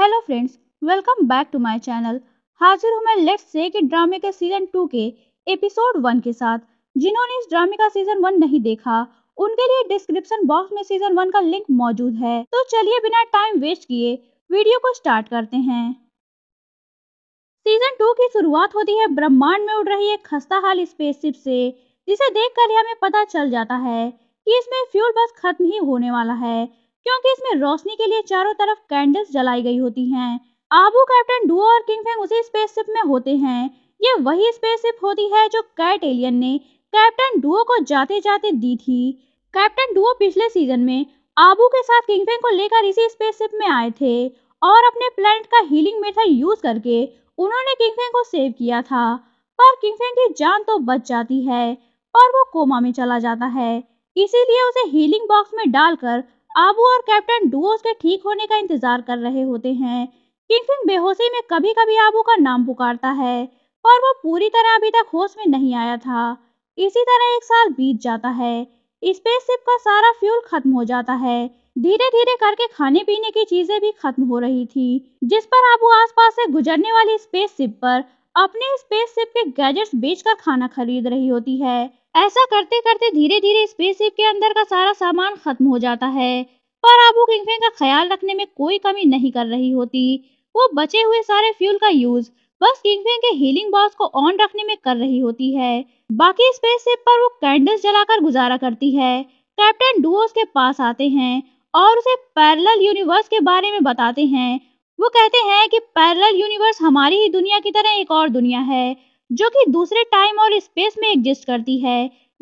Hello friends welcome back to my channel हाजिर हूं मैं लेट्स से के ड्रामे के सीजन टू के एपिसोड वन के साथ जिन्होंने इस ड्रामे का सीजन वन नहीं देखा उनके लिए डिस्क्रिप्शन बॉक्स में सीजन वन का लिंक मौजूद है तो चलिए बिना टाइम वेस्ट किए वीडियो को स्टार्ट करते हैं सीजन टू की शुरुआत होती है ब्रह्मांड में उड़ रही एक खस्ता हाल स्पेसशिप से जिसे देखकर हमें पता चल जाता है कि इसमें फ्यूल बस खत्म ही होने वाला है क्योंकि इसमें रोशनी के लिए चारों तरफ कैंडल्स जलाई गई होती हैं। आबू कैप्टन डुओ और किंग किंगफेंग उसी स्पेसशिप में होते हैं ये वही स्पेसशिप होती है जो कैट एलियन ने कैप्टन डुओ को जाते जाते दी थी कैप्टन डुओ पिछले सीजन में आबू के साथ किंग किंगफेंग को लेकर इसी स्पेसशिप में आए थे और अपने प्लेनेट का हीलिंग मेथड यूज करके उन्होंने किंग किंगफेंग को सेव किया था पर किंग किंगफेंग की जान तो बच जाती है पर वो कोमा में चला जाता है इसीलिए उसे हीलिंग बॉक्स में डालकर आबू और कैप्टन डुओस के ठीक होने का इंतजार कर रहे होते हैं किंगफिन बेहोशी में कभी कभी आबू का नाम पुकारता है पर वो पूरी तरह अभी तक होश में नहीं आया था इसी तरह एक साल बीत जाता है स्पेसशिप का सारा फ्यूल खत्म हो जाता है धीरे धीरे करके खाने पीने की चीजें भी खत्म हो रही थी जिस पर आबू आसपास से गुजरने वाली स्पेसशिप पर अपने स्पेसशिप के गैजेट्स बेचकर खाना खरीद रही होती है ऐसा करते करते धीरे धीरे स्पेसशिप के अंदर का सारा सामान खत्म हो जाता है पर आबू किंगफे का ख्याल रखने में कोई कमी नहीं कर रही होती वो बचे हुए सारे फ्यूल का यूज बस किंगफे के हीलिंग बॉक्स को ऑन रखने में कर रही होती है बाकी स्पेसशिप पर वो कैंडल्स जलाकर गुजारा करती है कैप्टन डुओस के पास आते हैं और उसे पैरेलल यूनिवर्स के बारे में बताते हैं वो कहते हैं कि पैरेलल यूनिवर्स हमारी ही दुनिया की तरह एक और दुनिया है जो कि दूसरे टाइम और स्पेस में एग्जिस्ट करती है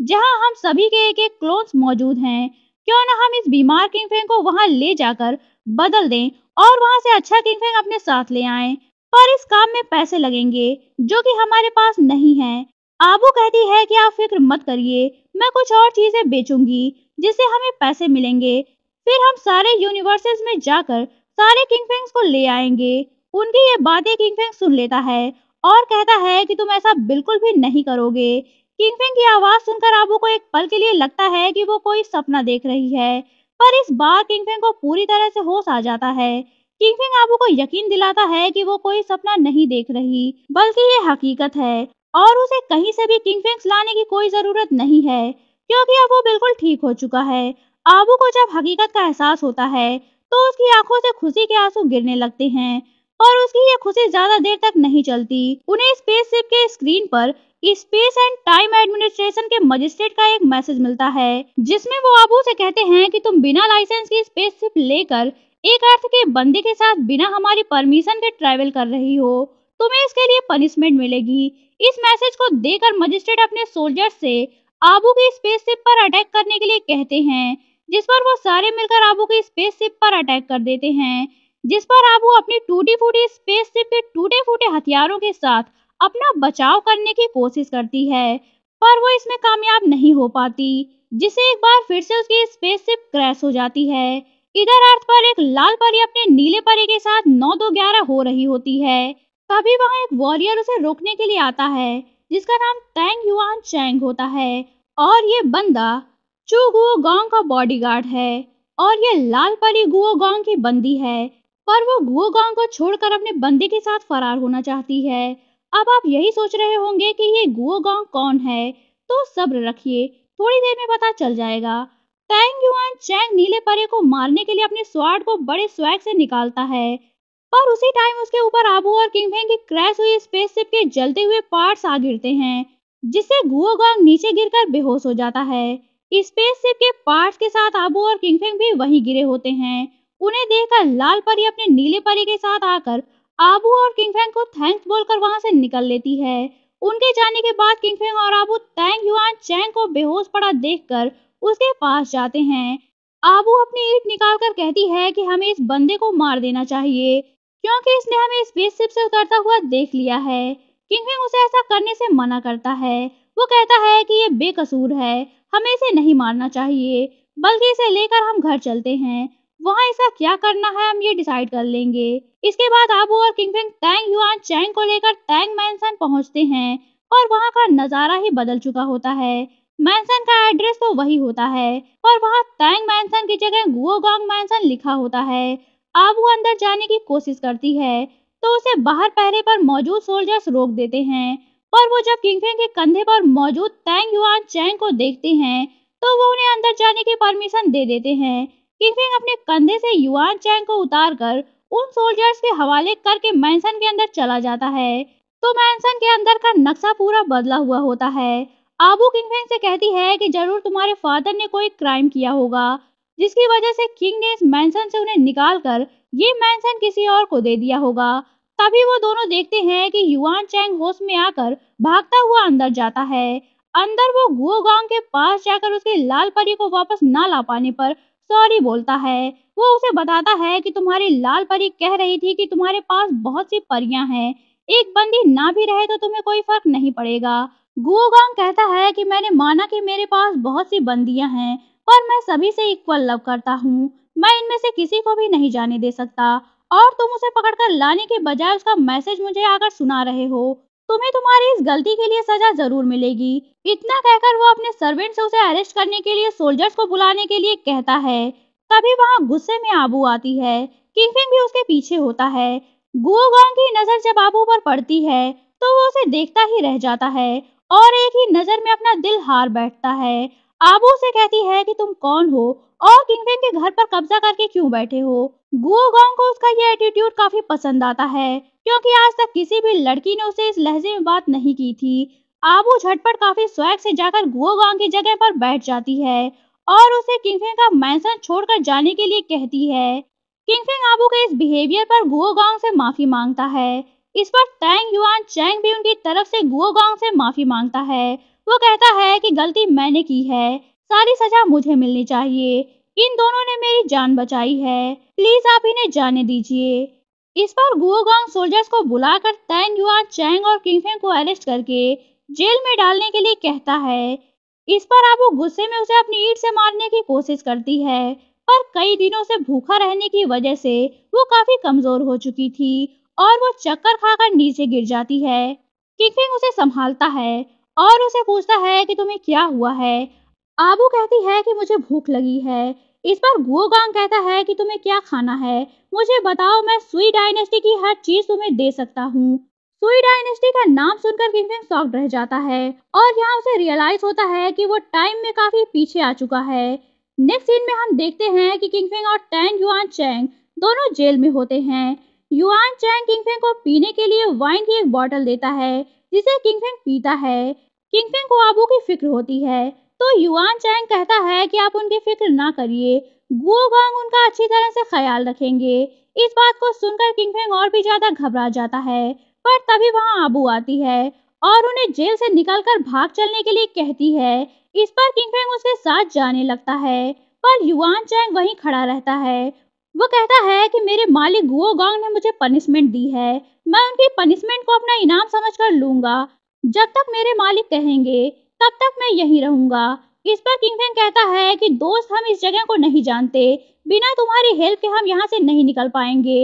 जहां हम सभी के एक एक क्लोन्स मौजूद हैं क्यों ना हम इस बीमार फेंग को वहां ले जाकर बदल दें और वहां से अच्छा किंग फेंग अपने साथ ले आए पर इस काम में पैसे लगेंगे जो कि हमारे पास नहीं है आबू कहती है कि आप फिक्र मत करिए मैं कुछ और चीजें बेचूंगी जिससे हमें पैसे मिलेंगे फिर हम सारे यूनिवर्सेस में जाकर सारे फेंग्स को ले आएंगे उनकी ये बातें फेंग सुन लेता है और कहता है कि तुम ऐसा बिल्कुल भी नहीं करोगे किंग किंगफिंग की आवाज सुनकर आबू को एक पल के लिए लगता है कि वो कोई सपना देख रही है पर इस बार किंग किंगफिंग को पूरी तरह से होश आ जाता है किंग किंगफिंग आबू को यकीन दिलाता है कि वो कोई सपना नहीं देख रही बल्कि ये हकीकत है और उसे कहीं से भी किंग किंगफिंग्स लाने की कोई जरूरत नहीं है क्योंकि अब वो बिल्कुल ठीक हो चुका है आबू को जब हकीकत का एहसास होता है तो उसकी आंखों से खुशी के आंसू गिरने लगते हैं और उसकी ये खुशी ज्यादा देर तक नहीं चलती उन्हें स्पेसशिप के स्क्रीन पर स्पेस एंड टाइम एडमिनिस्ट्रेशन के मजिस्ट्रेट का एक मैसेज मिलता है जिसमें वो आबू से कहते हैं कि तुम बिना लाइसेंस की स्पेसशिप लेकर एक अर्थ के बंदी के साथ बिना हमारी परमिशन के ट्रेवल कर रही हो तुम्हें इसके लिए पनिशमेंट मिलेगी इस मैसेज को देकर मजिस्ट्रेट अपने सोल्जर से आबू की शिप पर अटैक करने के लिए कहते हैं जिस पर वो सारे मिलकर आबू की शिप पर अटैक कर देते हैं जिस पर आप वो अपनी टूटी फूटी स्पेसशिप के टूटे फूटे हथियारों के साथ अपना बचाव करने की कोशिश करती है पर वो इसमें कामयाब नहीं हो पाती जिसे एक बार फिर से उसकी स्पेसशिप क्रैश हो जाती है इधर अर्थ पर एक लाल परी अपने नीले परी के साथ नौ दो ग्यारह हो रही होती है तभी वहाँ एक वॉरियर उसे रोकने के लिए आता है जिसका नाम तैंग युआन चैंग होता है और ये बंदा चू गुओ गोंग का बॉडीगार्ड है और ये लाल परी गुओ गोंग की बंदी है पर वो गुओ गांव को छोड़कर अपने बंदी के साथ फरार होना चाहती है अब आप यही सोच रहे होंगे कि ये गुओ गांव कौन है तो सब्र रखिए थोड़ी देर में पता चल जाएगा टैंग युआन चैंग नीले परे को मारने के लिए अपने स्वाड को बड़े स्वैग से निकालता है पर उसी टाइम उसके ऊपर आबू और किंगफेंग की क्रैश हुई स्पेसशिप के जलते हुए पार्ट्स आ गिरते हैं जिससे गुओ गुओगोंग नीचे गिरकर बेहोश हो जाता है स्पेसशिप के पार्ट्स के साथ आबू और किंगफेंग भी वहीं गिरे होते हैं उन्हें देखकर लाल परी अपने नीले परी के साथ आकर आबू और किंगफैंग को थैंक्स बोलकर वहां से निकल लेती है उनके जाने के बाद किंगफैंग और आबू तैंग युआन चैंग को बेहोश पड़ा देखकर उसके पास जाते हैं आबू अपनी ईट निकाल कर कहती है कि हमें इस बंदे को मार देना चाहिए क्योंकि इसने हमें स्पेस शिप से उतरता हुआ देख लिया है किंगफिंग उसे ऐसा करने से मना करता है वो कहता है कि ये बेकसूर है हमें इसे नहीं मारना चाहिए बल्कि इसे लेकर हम घर चलते हैं वहाँ ऐसा क्या करना है हम ये डिसाइड कर लेंगे इसके बाद आबू और किंगफिंग टैंग युआन चैंग को लेकर टैंग मैंसन पहुँचते हैं और वहाँ का नज़ारा ही बदल चुका होता है मैंसन का एड्रेस तो वही होता है और वहाँ टैंग मैंसन की जगह गोंग मैंसन लिखा होता है आबू अंदर जाने की कोशिश करती है तो उसे बाहर पहरे पर मौजूद सोल्जर्स रोक देते हैं और वो जब किंगफिंग के कंधे पर मौजूद तैंग युआन चैंग को देखते हैं तो वो उन्हें अंदर जाने की परमिशन दे देते हैं किंगफिंग अपने कंधे से युआन चैंग को उतार कर उन सोल्जर्स के हवाले करके मैंसन के अंदर चला जाता है तो मैंसन के अंदर का नक्शा पूरा बदला हुआ होता है आबू किंगफिंग से कहती है कि जरूर तुम्हारे फादर ने कोई क्राइम किया होगा जिसकी वजह से किंग ने इस मैंसन से उन्हें निकाल कर ये मैंसन किसी और को दे दिया होगा तभी वो दोनों देखते हैं कि युआन चैंग होश में आकर भागता हुआ अंदर जाता है अंदर वो गुओ गांव के पास जाकर उसके लाल परी को वापस ना ला पाने पर सॉरी बोलता है वो उसे बताता है कि तुम्हारी लाल परी कह रही थी कि तुम्हारे पास बहुत सी परियां हैं एक बंदी ना भी रहे तो तुम्हें कोई फर्क नहीं पड़ेगा गुओगांग कहता है कि मैंने माना कि मेरे पास बहुत सी बंदियां हैं पर मैं सभी से इक्वल लव करता हूँ मैं इनमें से किसी को भी नहीं जाने दे सकता और तुम उसे पकड़कर लाने के बजाय उसका मैसेज मुझे आकर सुना रहे हो तुम्हें तुम्हारी इस गलती के लिए सजा जरूर मिलेगी इतना कहकर वो अपने सर्वेंट से उसे अरेस्ट करने के लिए सोल्जर्स को बुलाने के लिए कहता है तभी वहाँ गुस्से में आबू आती है किंगफिंग भी उसके पीछे होता है गुओगोंग की नजर जब आबू पर पड़ती है तो वो उसे देखता ही रह जाता है और एक ही नजर में अपना दिल हार बैठता है आबू से कहती है कि तुम कौन हो और किंगफिन के घर पर कब्जा करके क्यों बैठे हो गुओ गुओगोंग को उसका यह एटीट्यूड काफी पसंद आता है क्योंकि आज तक किसी भी लड़की ने उसे इस लहजे में बात नहीं की थी आबू झटपट काफी स्वैग से जाकर गुओ गुओगोंग की जगह पर बैठ जाती है और उसे किंगफिन का मैंसन छोड़कर जाने के लिए कहती है किंगफिन आबू के इस बिहेवियर पर गुओ गुओगोंग से माफी मांगता है इस पर तैंग युआन चैंग भी उनकी तरफ से गुओ गुओगोंग से माफी मांगता है वो कहता है कि गलती मैंने की है सारी सजा मुझे मिलनी चाहिए इन दोनों ने मेरी जान बचाई है प्लीज आप इन्हें जाने दीजिए इस पर गुओगोंग सोल्जर्स को बुलाकर तैन युआ चैंग और किंगफेंग को अरेस्ट करके जेल में डालने के लिए कहता है इस पर आबू गुस्से में उसे अपनी ईट से मारने की कोशिश करती है पर कई दिनों से भूखा रहने की वजह से वो काफी कमजोर हो चुकी थी और वो चक्कर खाकर नीचे गिर जाती है किंगफिंग उसे संभालता है और उसे पूछता है कि तुम्हें क्या हुआ है आबू कहती है कि मुझे भूख लगी है इस पर गोगांग कहता है कि तुम्हें क्या खाना है मुझे बताओ मैं सुई डायनेस्टी की हर चीज तुम्हें दे सकता हूँ सुई डायनेस्टी का नाम सुनकर किंगफिंग सॉफ्ट रह जाता है और यहाँ उसे रियलाइज होता है कि वो टाइम में काफी पीछे आ चुका है नेक्स्ट सीन में हम देखते हैं कि किंगफिंग और टैंग युआन चैंग दोनों जेल में होते हैं युआन चैंग किंगफिंग को पीने के लिए वाइन की एक बॉटल देता है जिसे किंग फेंग पीता है किंग फेंग को आबू की फिक्र होती है तो युआन चैंग कहता है कि आप उनकी फिक्र ना करिए गुओ गांग उनका अच्छी तरह से ख्याल रखेंगे इस बात को सुनकर किंग फेंग और भी ज्यादा घबरा जाता है पर तभी वहां आबू आती है और उन्हें जेल से निकलकर भाग चलने के लिए कहती है इस पर किंग फेंग उसके साथ जाने लगता है पर युआन चैंग वहीं खड़ा रहता है वो कहता है कि मेरे मालिक गुओ गांग ने मुझे पनिशमेंट दी है मैं उनकी पनिशमेंट को अपना इनाम समझ कर लूंगा जब तक मेरे मालिक कहेंगे तब तक मैं यही रहूंगा इस पर किंग फेंग कहता है कि दोस्त हम इस जगह को नहीं जानते बिना तुम्हारी हेल्प के हम यहाँ से नहीं निकल पाएंगे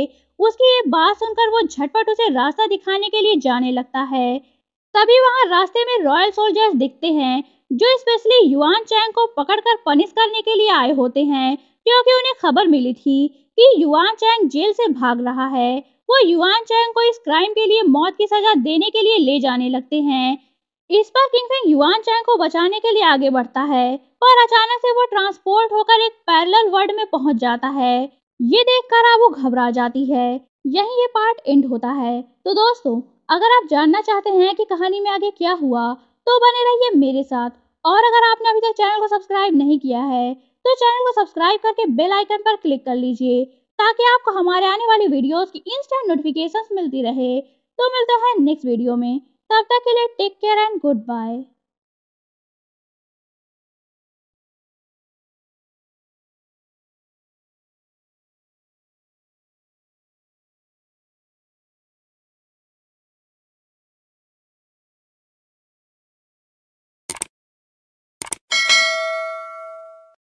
उसकी ये बात सुनकर वो झटपट उसे रास्ता दिखाने के लिए जाने लगता है तभी वहाँ रास्ते में रॉयल सोल्जर्स दिखते हैं जो स्पेशली युआन चैंग को पकड़कर पनिश करने के लिए आए होते हैं क्योंकि उन्हें खबर मिली थी कि युआन चैंग जेल से भाग रहा है वो युआन चैंग को इस क्राइम के लिए मौत की सजा देने के लिए ले जाने लगते हैं इस पर किंग फेंग युआन चैंग को बचाने के लिए आगे बढ़ता है पर अचानक से वो ट्रांसपोर्ट होकर एक पैरल वर्ल्ड में पहुंच जाता है ये देखकर अब वो घबरा जाती है यही ये पार्ट एंड होता है तो दोस्तों अगर आप जानना चाहते हैं कि कहानी में आगे क्या हुआ तो बने रहिए मेरे साथ और अगर आपने अभी तक चैनल को सब्सक्राइब नहीं किया है तो चैनल को सब्सक्राइब करके बेल आइकन पर क्लिक कर लीजिए ताकि आपको हमारे आने वाली वीडियोस की इंस्टेंट नोटिफिकेशंस मिलती रहे तो मिलते हैं नेक्स्ट वीडियो में तब तक के लिए take care and good bye